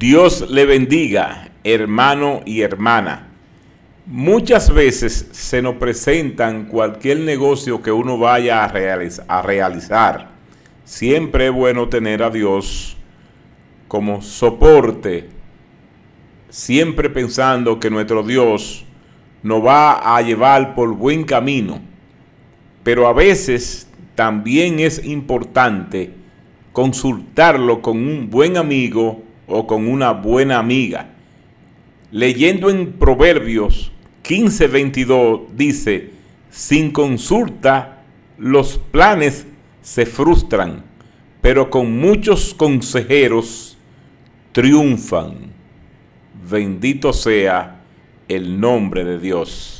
Dios le bendiga, hermano y hermana. Muchas veces se nos presentan cualquier negocio que uno vaya a, a realizar. Siempre es bueno tener a Dios como soporte, siempre pensando que nuestro Dios nos va a llevar por buen camino. Pero a veces también es importante consultarlo con un buen amigo, o con una buena amiga. Leyendo en Proverbios 15:22 dice, sin consulta los planes se frustran, pero con muchos consejeros triunfan. Bendito sea el nombre de Dios.